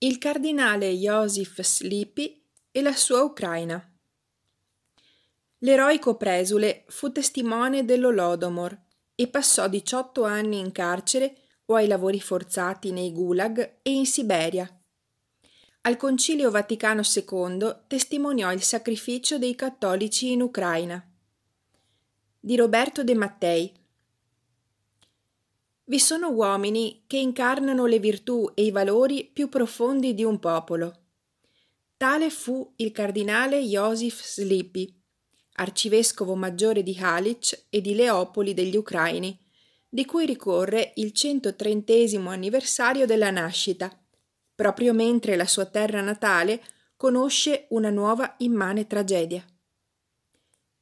il cardinale Joseph Sleepy e la sua Ucraina. L'eroico presule fu testimone dell'Olodomor e passò 18 anni in carcere o ai lavori forzati nei gulag e in Siberia. Al Concilio Vaticano II testimoniò il sacrificio dei cattolici in Ucraina. Di Roberto De Mattei vi sono uomini che incarnano le virtù e i valori più profondi di un popolo. Tale fu il cardinale Josif Slippi, arcivescovo maggiore di Halic e di Leopoli degli Ucraini, di cui ricorre il 130 anniversario della nascita, proprio mentre la sua terra natale conosce una nuova immane tragedia.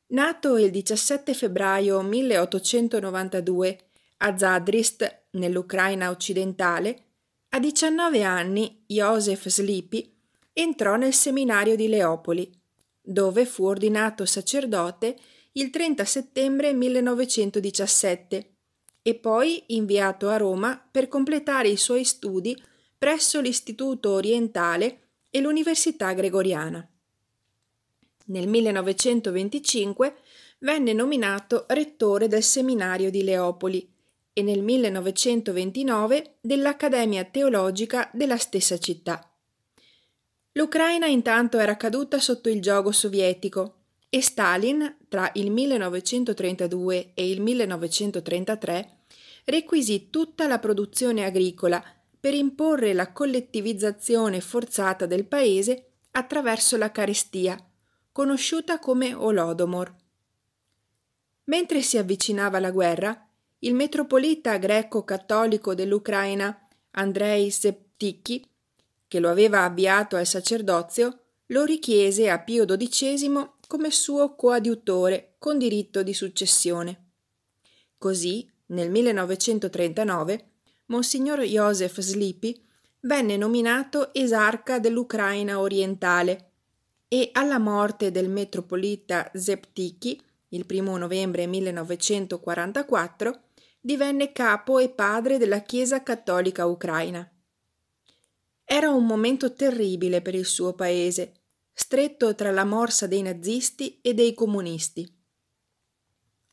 Nato il 17 febbraio 1892 a Zadrist, nell'Ucraina occidentale, a 19 anni Josef Slipi entrò nel seminario di Leopoli, dove fu ordinato sacerdote il 30 settembre 1917 e poi inviato a Roma per completare i suoi studi presso l'Istituto Orientale e l'Università Gregoriana. Nel 1925 venne nominato rettore del seminario di Leopoli e nel 1929 dell'Accademia Teologica della stessa città. L'Ucraina intanto era caduta sotto il gioco sovietico e Stalin, tra il 1932 e il 1933, requisì tutta la produzione agricola per imporre la collettivizzazione forzata del paese attraverso la carestia, conosciuta come Olodomor. Mentre si avvicinava la guerra, il metropolita greco-cattolico dell'Ucraina, Andrei Septichi, che lo aveva avviato al sacerdozio, lo richiese a Pio XII come suo coadiutore con diritto di successione. Così, nel 1939, Monsignor Joseph Slipi venne nominato esarca dell'Ucraina orientale e alla morte del metropolita Zeptichi, il 1 novembre 1944, divenne capo e padre della Chiesa cattolica ucraina. Era un momento terribile per il suo paese, stretto tra la morsa dei nazisti e dei comunisti.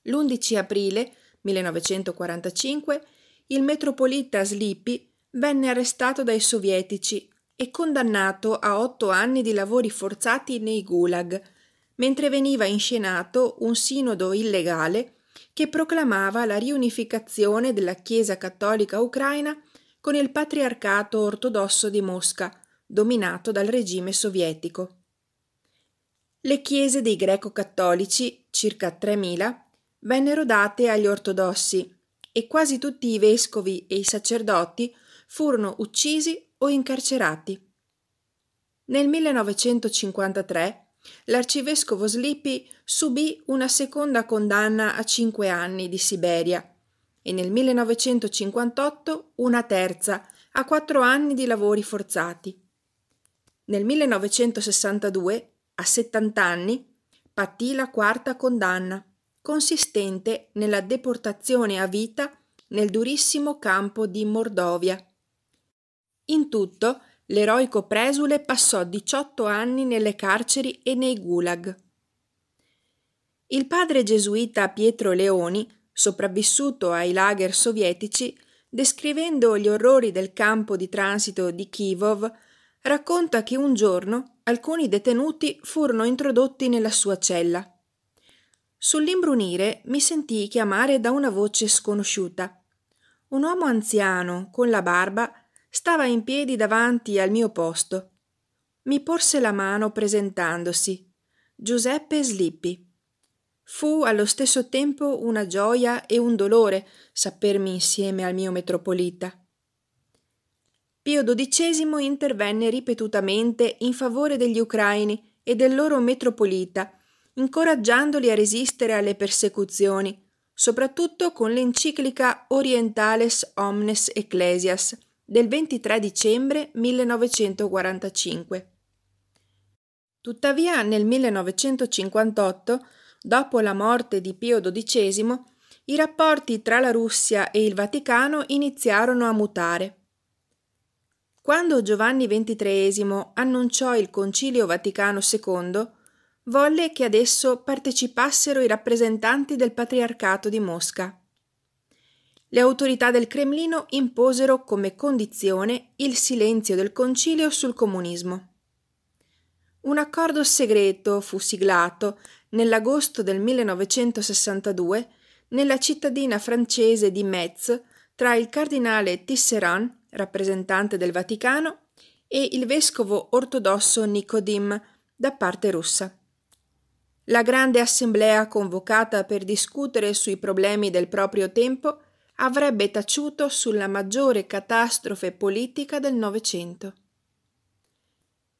L'11 aprile 1945 il metropolita Slippi venne arrestato dai sovietici e condannato a otto anni di lavori forzati nei gulag, mentre veniva inscenato un sinodo illegale che proclamava la riunificazione della Chiesa cattolica ucraina con il patriarcato ortodosso di Mosca, dominato dal regime sovietico. Le chiese dei greco-cattolici, circa 3.000, vennero date agli ortodossi e quasi tutti i vescovi e i sacerdoti furono uccisi o incarcerati. Nel 1953 L'arcivescovo Slippi subì una seconda condanna a cinque anni di Siberia e nel 1958 una terza a quattro anni di lavori forzati. Nel 1962, a 70 anni, patì la quarta condanna, consistente nella deportazione a vita nel durissimo campo di Mordovia. In tutto l'eroico presule passò 18 anni nelle carceri e nei gulag. Il padre gesuita Pietro Leoni, sopravvissuto ai lager sovietici, descrivendo gli orrori del campo di transito di Kivov, racconta che un giorno alcuni detenuti furono introdotti nella sua cella. Sull'imbrunire mi sentii chiamare da una voce sconosciuta. Un uomo anziano, con la barba, stava in piedi davanti al mio posto. Mi porse la mano presentandosi. Giuseppe Slippi. Fu allo stesso tempo una gioia e un dolore sapermi insieme al mio metropolita. Pio XII intervenne ripetutamente in favore degli ucraini e del loro metropolita, incoraggiandoli a resistere alle persecuzioni, soprattutto con l'enciclica Orientales Omnes Ecclesias, del 23 dicembre 1945. Tuttavia nel 1958, dopo la morte di Pio XII, i rapporti tra la Russia e il Vaticano iniziarono a mutare. Quando Giovanni XXIII annunciò il Concilio Vaticano II, volle che ad esso partecipassero i rappresentanti del Patriarcato di Mosca le autorità del Cremlino imposero come condizione il silenzio del concilio sul comunismo. Un accordo segreto fu siglato nell'agosto del 1962 nella cittadina francese di Metz tra il cardinale Tisserand, rappresentante del Vaticano, e il vescovo ortodosso Nicodim da parte russa. La grande assemblea convocata per discutere sui problemi del proprio tempo avrebbe taciuto sulla maggiore catastrofe politica del Novecento.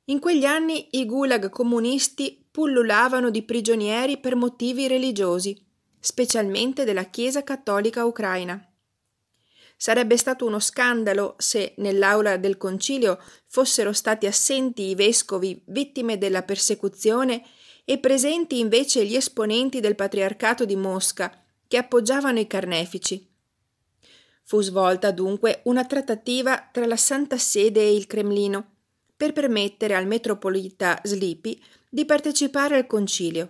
In quegli anni i gulag comunisti pullulavano di prigionieri per motivi religiosi, specialmente della Chiesa cattolica ucraina. Sarebbe stato uno scandalo se nell'aula del concilio fossero stati assenti i vescovi vittime della persecuzione e presenti invece gli esponenti del patriarcato di Mosca che appoggiavano i carnefici. Fu svolta dunque una trattativa tra la Santa Sede e il Cremlino per permettere al metropolita Slipi di partecipare al concilio.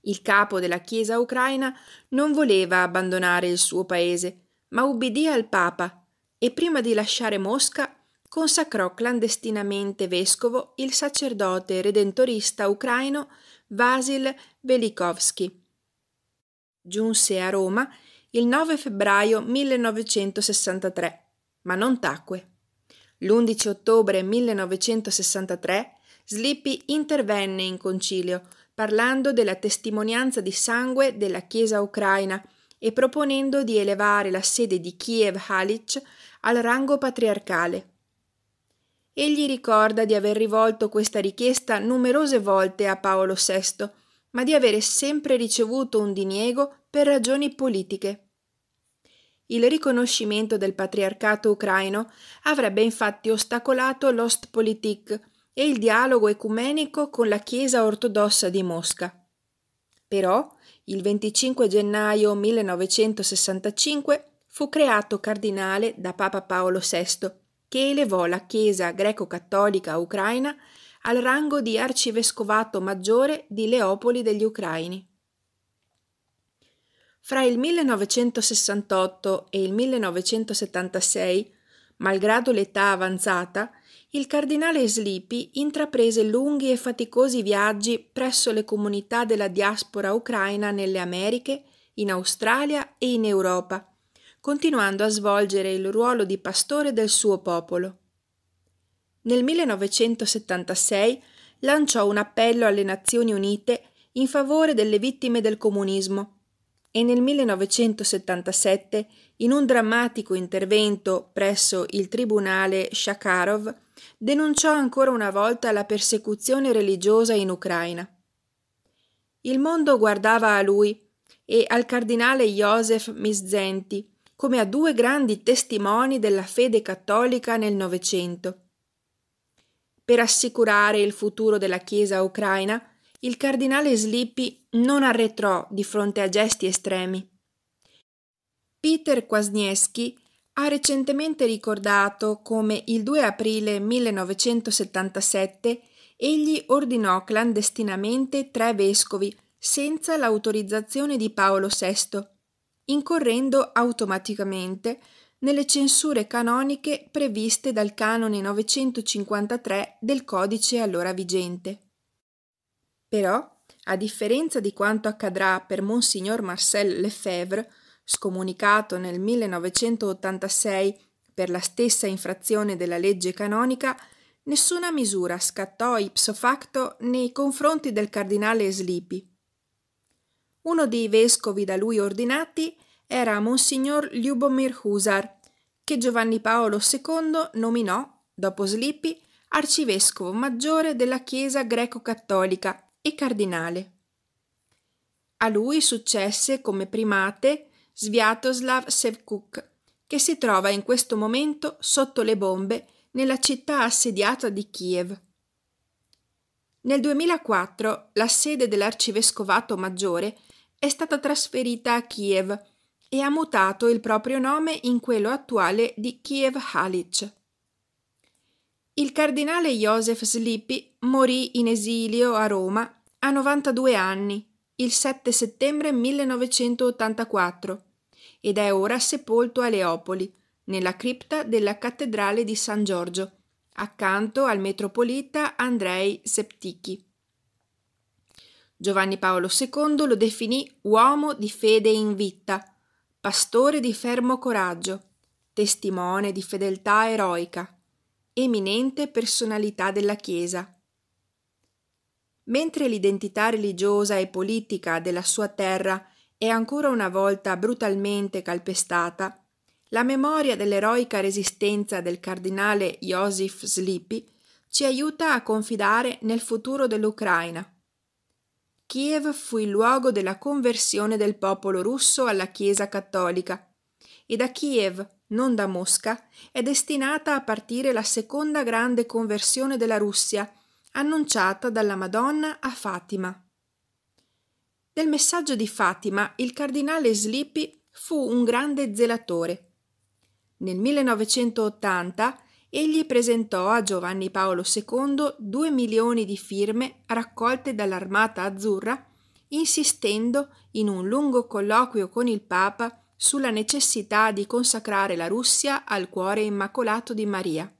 Il capo della Chiesa ucraina non voleva abbandonare il suo paese, ma ubbidì al Papa e prima di lasciare Mosca consacrò clandestinamente vescovo il sacerdote redentorista ucraino Vasil Velikovsky. Giunse a Roma il 9 febbraio 1963, ma non tacque. L'11 ottobre 1963 Slippi intervenne in concilio parlando della testimonianza di sangue della Chiesa ucraina e proponendo di elevare la sede di Kiev-Halic al rango patriarcale. Egli ricorda di aver rivolto questa richiesta numerose volte a Paolo VI, ma di avere sempre ricevuto un diniego per ragioni politiche. Il riconoscimento del patriarcato ucraino avrebbe infatti ostacolato l'Ostpolitik e il dialogo ecumenico con la Chiesa ortodossa di Mosca. Però, il 25 gennaio 1965 fu creato cardinale da Papa Paolo VI, che elevò la Chiesa greco-cattolica ucraina al rango di arcivescovato maggiore di Leopoli degli Ucraini. Fra il 1968 e il 1976, malgrado l'età avanzata, il cardinale Slipi intraprese lunghi e faticosi viaggi presso le comunità della diaspora ucraina nelle Americhe, in Australia e in Europa, continuando a svolgere il ruolo di pastore del suo popolo. Nel 1976 lanciò un appello alle Nazioni Unite in favore delle vittime del comunismo e nel 1977, in un drammatico intervento presso il tribunale Shakarov, denunciò ancora una volta la persecuzione religiosa in Ucraina. Il mondo guardava a lui e al cardinale Josef Miszenti come a due grandi testimoni della fede cattolica nel Novecento. Per assicurare il futuro della Chiesa ucraina, il cardinale Slippi non arretrò di fronte a gesti estremi. Peter Kwasniewski ha recentemente ricordato come il 2 aprile 1977 egli ordinò clandestinamente tre vescovi senza l'autorizzazione di Paolo VI, incorrendo automaticamente nelle censure canoniche previste dal canone 953 del codice allora vigente. Però, a differenza di quanto accadrà per Monsignor Marcel Lefebvre, scomunicato nel 1986 per la stessa infrazione della legge canonica, nessuna misura scattò ipso facto nei confronti del cardinale Slippi. Uno dei vescovi da lui ordinati era Monsignor Ljubomir Husar, che Giovanni Paolo II nominò, dopo Slippi, arcivescovo maggiore della Chiesa greco-cattolica e cardinale. A lui successe come primate Sviatoslav Sevkuk, che si trova in questo momento sotto le bombe nella città assediata di Kiev. Nel 2004 la sede dell'arcivescovato maggiore è stata trasferita a Kiev e ha mutato il proprio nome in quello attuale di Kiev Halic. Il cardinale Joseph Slippi morì in esilio a Roma a 92 anni, il 7 settembre 1984, ed è ora sepolto a Leopoli, nella cripta della cattedrale di San Giorgio, accanto al metropolita Andrei Septichi. Giovanni Paolo II lo definì uomo di fede in vita, pastore di fermo coraggio, testimone di fedeltà eroica, eminente personalità della Chiesa. Mentre l'identità religiosa e politica della sua terra è ancora una volta brutalmente calpestata, la memoria dell'eroica resistenza del cardinale Joseph Slipy ci aiuta a confidare nel futuro dell'Ucraina. Kiev fu il luogo della conversione del popolo russo alla Chiesa cattolica e da Kiev non da Mosca, è destinata a partire la seconda grande conversione della Russia, annunciata dalla Madonna a Fatima. Del messaggio di Fatima il cardinale Slippi fu un grande zelatore. Nel 1980 egli presentò a Giovanni Paolo II due milioni di firme raccolte dall'Armata Azzurra, insistendo in un lungo colloquio con il Papa sulla necessità di consacrare la Russia al cuore immacolato di Maria.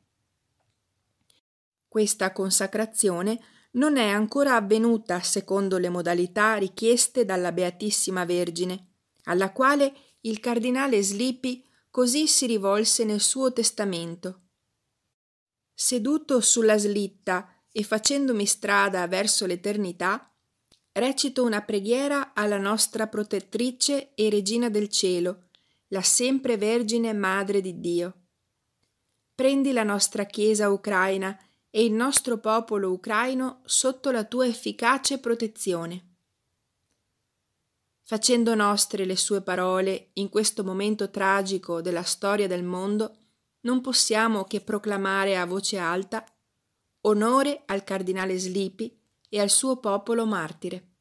Questa consacrazione non è ancora avvenuta secondo le modalità richieste dalla Beatissima Vergine, alla quale il cardinale Slipi così si rivolse nel suo testamento. Seduto sulla slitta e facendomi strada verso l'eternità, recito una preghiera alla nostra protettrice e regina del cielo, la sempre vergine madre di Dio. Prendi la nostra Chiesa ucraina e il nostro popolo ucraino sotto la tua efficace protezione. Facendo nostre le sue parole in questo momento tragico della storia del mondo, non possiamo che proclamare a voce alta onore al cardinale Slipi e al suo popolo martire.